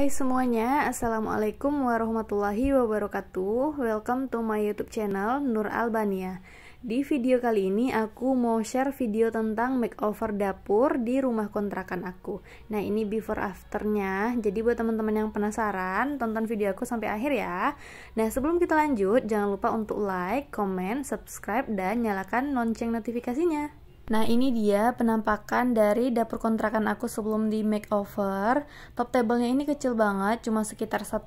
Hai semuanya, Assalamualaikum warahmatullahi wabarakatuh Welcome to my youtube channel Nur Albania Di video kali ini aku mau share video tentang makeover dapur di rumah kontrakan aku Nah ini before afternya, jadi buat teman-teman yang penasaran tonton video aku sampai akhir ya Nah sebelum kita lanjut, jangan lupa untuk like, comment, subscribe, dan nyalakan lonceng notifikasinya Nah ini dia penampakan dari dapur kontrakan aku sebelum di makeover Top tablenya ini kecil banget, cuma sekitar 1,2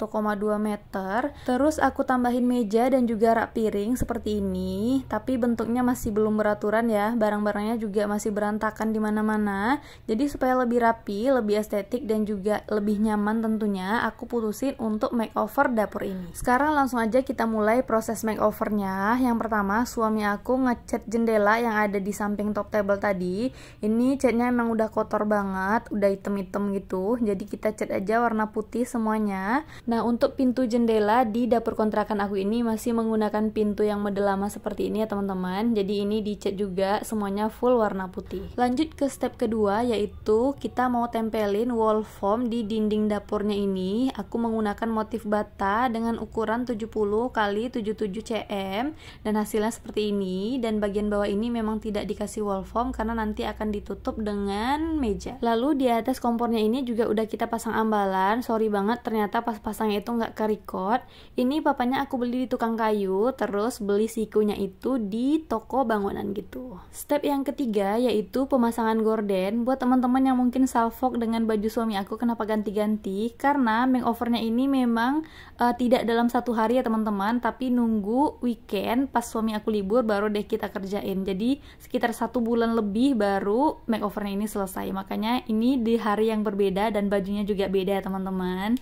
meter Terus aku tambahin meja dan juga rak piring seperti ini Tapi bentuknya masih belum beraturan ya, barang-barangnya juga masih berantakan di mana-mana Jadi supaya lebih rapi, lebih estetik dan juga lebih nyaman tentunya Aku putusin untuk makeover dapur ini Sekarang langsung aja kita mulai proses makeovernya Yang pertama suami aku ngecat jendela yang ada di samping top table tadi ini catnya emang udah kotor banget udah item-item gitu jadi kita cat aja warna putih semuanya nah untuk pintu jendela di dapur kontrakan aku ini masih menggunakan pintu yang model seperti ini ya teman-teman jadi ini dicat juga semuanya full warna putih lanjut ke step kedua yaitu kita mau tempelin wall foam di dinding dapurnya ini aku menggunakan motif bata dengan ukuran 70 kali 77 cm dan hasilnya seperti ini dan bagian bawah ini memang tidak dikasih wall wall form karena nanti akan ditutup dengan meja. Lalu di atas kompornya ini juga udah kita pasang ambalan. Sorry banget ternyata pas pasangnya itu nggak ke record. Ini papanya aku beli di tukang kayu, terus beli sikunya itu di toko bangunan gitu. Step yang ketiga yaitu pemasangan gorden. Buat teman-teman yang mungkin salfok dengan baju suami aku kenapa ganti-ganti? Karena makeovernya ini memang uh, tidak dalam satu hari ya teman-teman, tapi nunggu weekend pas suami aku libur baru deh kita kerjain. Jadi sekitar satu bulan lebih baru makeovernya ini selesai. Makanya ini di hari yang berbeda dan bajunya juga beda ya, teman-teman.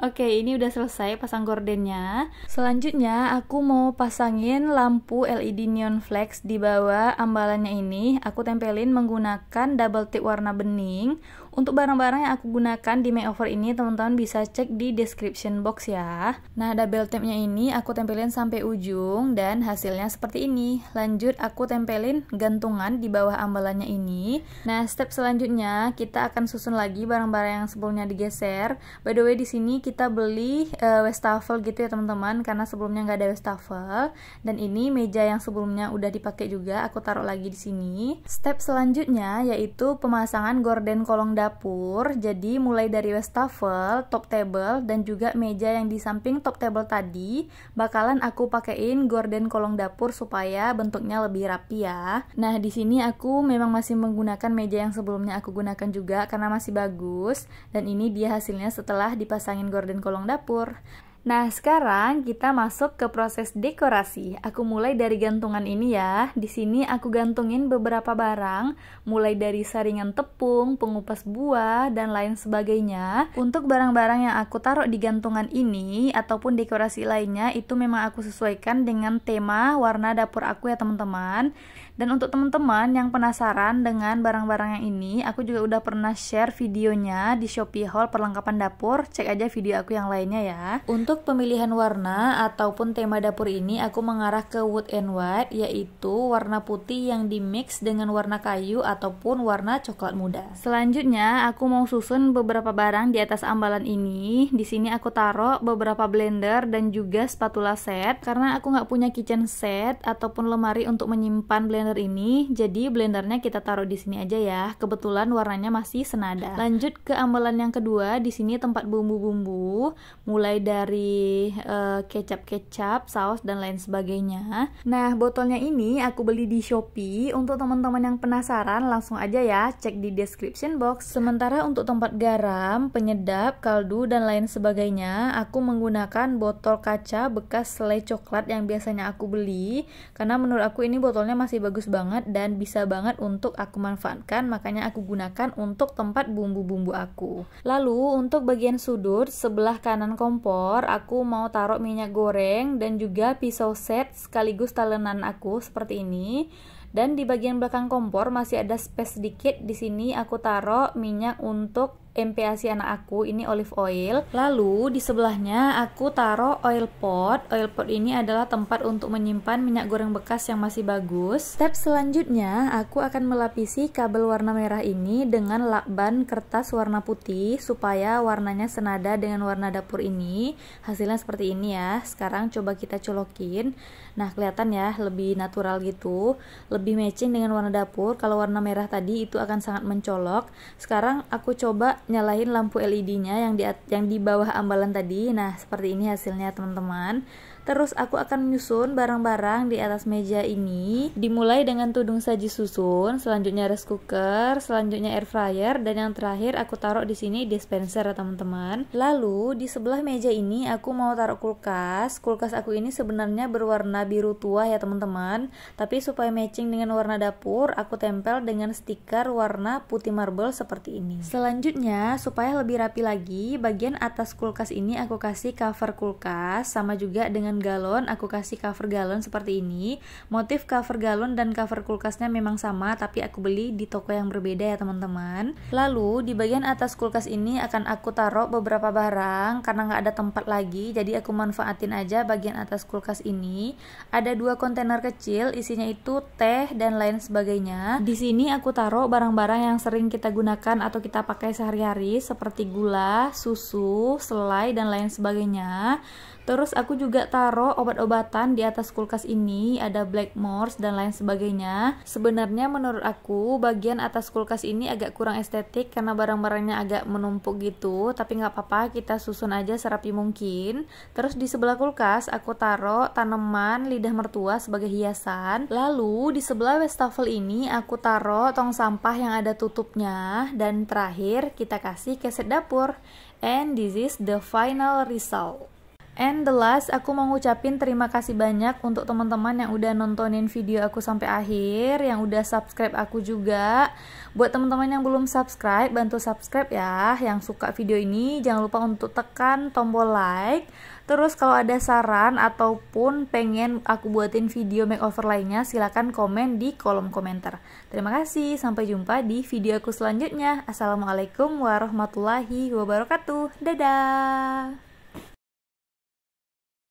Oke, ini udah selesai pasang gordennya. Selanjutnya, aku mau pasangin lampu LED neon flex di bawah ambalannya ini. Aku tempelin menggunakan double tip warna bening untuk barang-barang yang aku gunakan di makeover ini teman-teman bisa cek di description box ya. Nah, double tapnya ini aku tempelin sampai ujung dan hasilnya seperti ini. Lanjut aku tempelin gantungan di bawah ambalannya ini. Nah, step selanjutnya kita akan susun lagi barang-barang yang sebelumnya digeser. By the way di sini kita beli uh, wastafel gitu ya teman-teman karena sebelumnya nggak ada wastafel dan ini meja yang sebelumnya udah dipakai juga aku taruh lagi di sini. Step selanjutnya yaitu pemasangan gorden kolong dapur dapur, jadi mulai dari wastafel, top table, dan juga meja yang di samping top table tadi, bakalan aku pakein gorden kolong dapur supaya bentuknya lebih rapi ya. Nah, di sini aku memang masih menggunakan meja yang sebelumnya aku gunakan juga karena masih bagus, dan ini dia hasilnya setelah dipasangin gorden kolong dapur. Nah, sekarang kita masuk ke proses dekorasi. Aku mulai dari gantungan ini ya. Di sini aku gantungin beberapa barang, mulai dari saringan tepung, pengupas buah, dan lain sebagainya. Untuk barang-barang yang aku taruh di gantungan ini ataupun dekorasi lainnya itu memang aku sesuaikan dengan tema warna dapur aku ya, teman-teman. Dan untuk teman-teman yang penasaran dengan barang-barang yang ini, aku juga udah pernah share videonya di Shopee haul perlengkapan dapur. Cek aja video aku yang lainnya ya. Untuk pemilihan warna ataupun tema dapur ini, aku mengarah ke wood and white, yaitu warna putih yang dimix dengan warna kayu ataupun warna coklat muda. Selanjutnya, aku mau susun beberapa barang di atas ambalan ini. Di sini aku taruh beberapa blender dan juga spatula set, karena aku nggak punya kitchen set ataupun lemari untuk menyimpan blender blender ini, jadi blendernya kita taruh di sini aja ya. Kebetulan warnanya masih senada. Lanjut ke ambalan yang kedua, di sini tempat bumbu-bumbu, mulai dari eh, kecap-kecap, saus dan lain sebagainya. Nah, botolnya ini aku beli di Shopee. Untuk teman-teman yang penasaran, langsung aja ya cek di description box. Sementara untuk tempat garam, penyedap, kaldu dan lain sebagainya, aku menggunakan botol kaca bekas selai coklat yang biasanya aku beli karena menurut aku ini botolnya masih bagus bagus banget dan bisa banget untuk aku manfaatkan, makanya aku gunakan untuk tempat bumbu-bumbu aku. Lalu untuk bagian sudut sebelah kanan kompor, aku mau taruh minyak goreng dan juga pisau set sekaligus talenan aku seperti ini. Dan di bagian belakang kompor masih ada space sedikit. Di sini aku taruh minyak untuk MPASI anak aku ini olive oil. Lalu di sebelahnya aku taruh oil pot. Oil pot ini adalah tempat untuk menyimpan minyak goreng bekas yang masih bagus. Step selanjutnya aku akan melapisi kabel warna merah ini dengan lakban kertas warna putih supaya warnanya senada dengan warna dapur ini. Hasilnya seperti ini ya. Sekarang coba kita colokin. Nah, kelihatan ya lebih natural gitu, lebih matching dengan warna dapur. Kalau warna merah tadi itu akan sangat mencolok. Sekarang aku coba nyalahin lampu LED-nya yang di yang di bawah ambalan tadi. Nah, seperti ini hasilnya teman-teman. Terus aku akan menyusun barang-barang di atas meja ini dimulai dengan tudung saji susun, selanjutnya rice cooker, selanjutnya air fryer dan yang terakhir aku taruh di sini dispenser ya teman-teman. Lalu di sebelah meja ini aku mau taruh kulkas. Kulkas aku ini sebenarnya berwarna biru tua ya teman-teman, tapi supaya matching dengan warna dapur aku tempel dengan stiker warna putih marble seperti ini. Selanjutnya supaya lebih rapi lagi, bagian atas kulkas ini aku kasih cover kulkas sama juga dengan galon aku kasih cover galon seperti ini motif cover galon dan cover kulkasnya memang sama tapi aku beli di toko yang berbeda ya teman-teman lalu di bagian atas kulkas ini akan aku taruh beberapa barang karena nggak ada tempat lagi jadi aku manfaatin aja bagian atas kulkas ini ada dua kontainer kecil isinya itu teh dan lain sebagainya di sini aku taruh barang-barang yang sering kita gunakan atau kita pakai sehari-hari seperti gula, susu, selai dan lain sebagainya. Terus aku juga taruh obat-obatan di atas kulkas ini, ada Black Blackmores dan lain sebagainya. Sebenarnya menurut aku bagian atas kulkas ini agak kurang estetik karena barang-barangnya agak menumpuk gitu, tapi nggak apa-apa kita susun aja serapi mungkin. Terus di sebelah kulkas aku taruh tanaman lidah mertua sebagai hiasan. Lalu di sebelah wastafel ini aku taruh tong sampah yang ada tutupnya dan terakhir kita kasih keset dapur. And this is the final result. And the last, aku mau ngucapin terima kasih banyak untuk teman-teman yang udah nontonin video aku sampai akhir, yang udah subscribe aku juga. Buat teman-teman yang belum subscribe, bantu subscribe ya. Yang suka video ini, jangan lupa untuk tekan tombol like. Terus kalau ada saran ataupun pengen aku buatin video makeover lainnya, silahkan komen di kolom komentar. Terima kasih, sampai jumpa di video aku selanjutnya. Assalamualaikum warahmatullahi wabarakatuh. Dadah!